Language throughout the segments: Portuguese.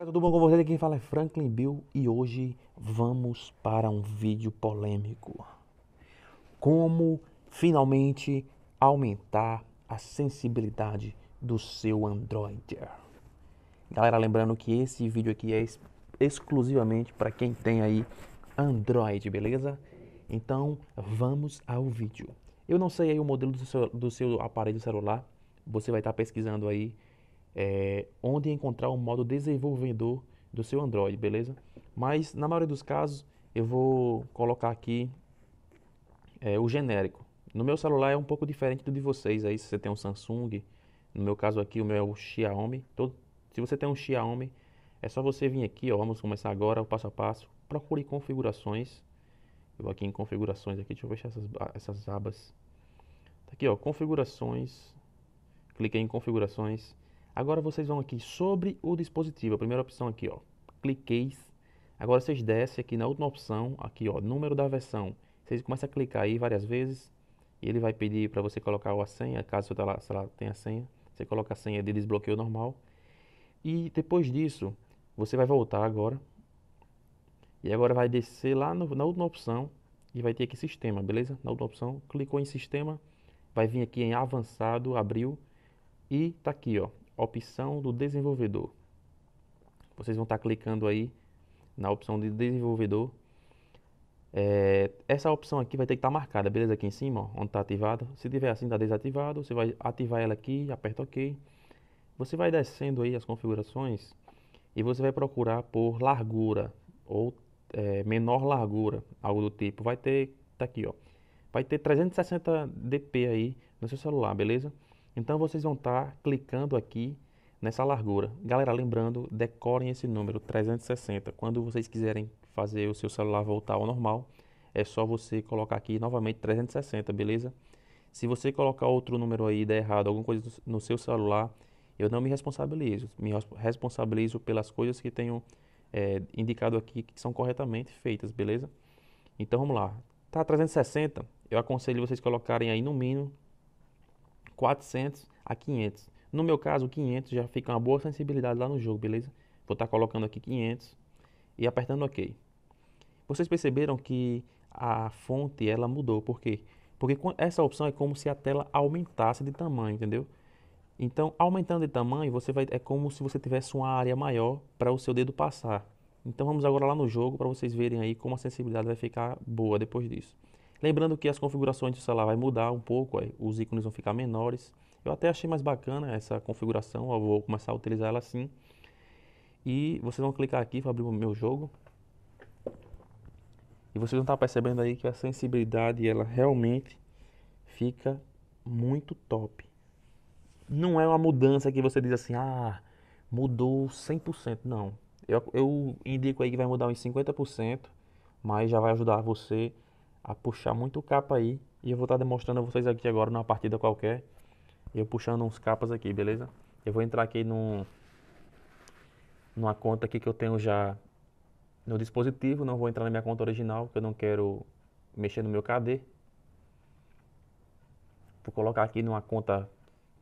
Tudo bom com vocês? Aqui quem fala é Franklin Bill e hoje vamos para um vídeo polêmico. Como finalmente aumentar a sensibilidade do seu Android. Galera, lembrando que esse vídeo aqui é exclusivamente para quem tem aí Android, beleza? Então vamos ao vídeo. Eu não sei aí o modelo do seu, do seu aparelho celular, você vai estar tá pesquisando aí é, onde encontrar o modo desenvolvedor do seu Android, beleza? Mas na maioria dos casos eu vou colocar aqui é, o genérico. No meu celular é um pouco diferente do de vocês aí, se você tem um Samsung, no meu caso aqui o meu é o Xiaomi. Todo, então, se você tem um Xiaomi, é só você vir aqui, ó, vamos começar agora o passo a passo. Procure configurações. Eu vou aqui em configurações aqui, deixa eu fechar essas, essas abas. Tá aqui, ó, configurações. Clique em configurações. Agora vocês vão aqui sobre o dispositivo, a primeira opção aqui, ó, cliqueis. Agora vocês descem aqui na última opção, aqui, ó, número da versão. Vocês começam a clicar aí várias vezes e ele vai pedir para você colocar a senha, caso você tá lá, tenha a senha. Você coloca a senha de desbloqueio normal. E depois disso, você vai voltar agora. E agora vai descer lá no, na última opção e vai ter aqui sistema, beleza? Na última opção, clicou em sistema, vai vir aqui em avançado, abriu e tá aqui, ó, opção do desenvolvedor. Vocês vão estar clicando aí na opção de desenvolvedor. É, essa opção aqui vai ter que estar marcada, beleza? Aqui em cima, ó, onde está ativada. Se tiver assim, está desativado. Você vai ativar ela aqui, aperta OK. Você vai descendo aí as configurações e você vai procurar por largura ou é, menor largura, algo do tipo. Vai ter, tá aqui, ó. Vai ter 360 dp aí no seu celular, beleza? Então vocês vão estar tá clicando aqui nessa largura. Galera, lembrando, decorem esse número 360. Quando vocês quiserem fazer o seu celular voltar ao normal, é só você colocar aqui novamente 360, beleza? Se você colocar outro número aí e der errado, alguma coisa no seu celular, eu não me responsabilizo. Me responsabilizo pelas coisas que tenho é, indicado aqui que são corretamente feitas, beleza? Então vamos lá. Tá 360, eu aconselho vocês colocarem aí no mínimo 400 a 500. No meu caso, 500 já fica uma boa sensibilidade lá no jogo, beleza? Vou estar tá colocando aqui 500 e apertando OK. Vocês perceberam que a fonte ela mudou, por quê? Porque essa opção é como se a tela aumentasse de tamanho, entendeu? Então, aumentando de tamanho, você vai é como se você tivesse uma área maior para o seu dedo passar. Então, vamos agora lá no jogo para vocês verem aí como a sensibilidade vai ficar boa depois disso. Lembrando que as configurações do celular vai mudar um pouco, os ícones vão ficar menores. Eu até achei mais bacana essa configuração, eu vou começar a utilizar ela assim. E vocês vão clicar aqui para abrir o meu jogo. E vocês vão estar percebendo aí que a sensibilidade ela realmente fica muito top. Não é uma mudança que você diz assim, ah, mudou 100%, não. Eu, eu indico aí que vai mudar uns 50%, mas já vai ajudar você a puxar muito capa aí. E eu vou estar tá demonstrando a vocês aqui agora numa partida qualquer. Eu puxando uns capas aqui, beleza? Eu vou entrar aqui num, numa conta aqui que eu tenho já no dispositivo. Não vou entrar na minha conta original, porque eu não quero mexer no meu KD. Vou colocar aqui numa conta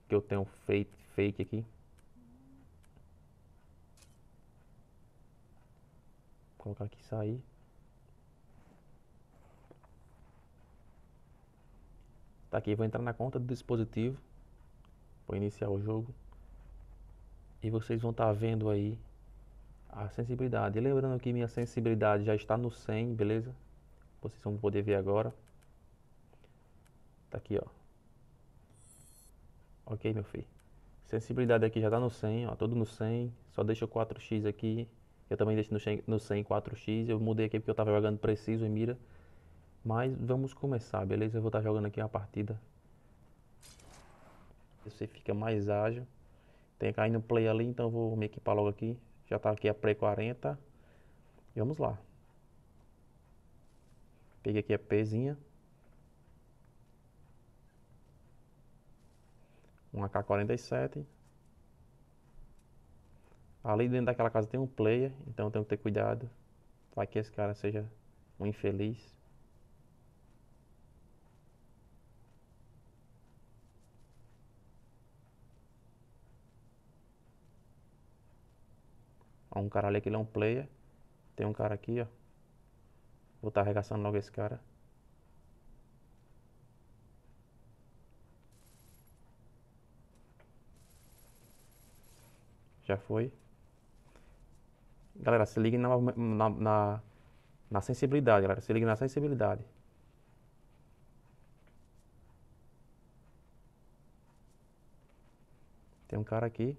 que eu tenho fake, fake aqui. Vou colocar aqui sair. Tá aqui, vou entrar na conta do dispositivo. Vou iniciar o jogo. E vocês vão estar tá vendo aí a sensibilidade. E lembrando que minha sensibilidade já está no 100, beleza? Vocês vão poder ver agora. Tá aqui, ó. Ok, meu filho. Sensibilidade aqui já tá no 100, ó. Tudo no 100. Só o 4x aqui. Eu também deixo no 100, no 100 4x. Eu mudei aqui porque eu tava jogando preciso em mira. Mas vamos começar, beleza? Eu vou estar jogando aqui uma partida. Você fica mais ágil. Tem que cair no play ali, então eu vou me equipar logo aqui. Já tá aqui a play 40. E vamos lá. Peguei aqui a Pzinha. Um AK-47. Ali dentro daquela casa tem um player, então eu tenho que ter cuidado. Vai que esse cara seja um infeliz. um cara ali que ele é um player. Tem um cara aqui, ó. Vou estar tá arregaçando logo esse cara. Já foi. Galera, se liga na, na, na, na sensibilidade, galera. Se liga na sensibilidade. Tem um cara aqui.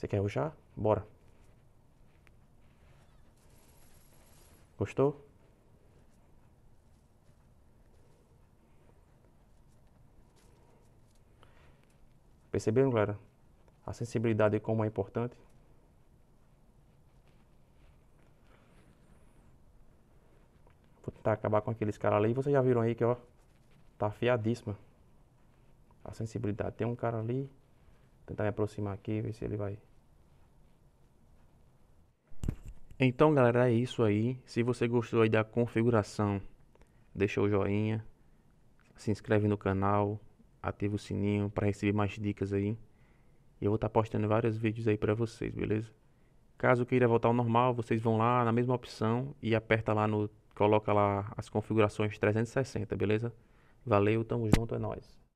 Você quer ruxar? Bora. Gostou? Perceberam, galera? A sensibilidade como é importante. Vou tentar acabar com aqueles caras ali. Vocês já viram aí que, ó, tá afiadíssima. A sensibilidade. Tem um cara ali. Vou tentar me aproximar aqui, ver se ele vai... Então, galera, é isso aí. Se você gostou aí da configuração, deixa o joinha, se inscreve no canal, ativa o sininho para receber mais dicas aí. Eu vou estar tá postando vários vídeos aí para vocês, beleza? Caso queira voltar ao normal, vocês vão lá na mesma opção e aperta lá no coloca lá as configurações 360, beleza? Valeu, tamo junto, é nóis.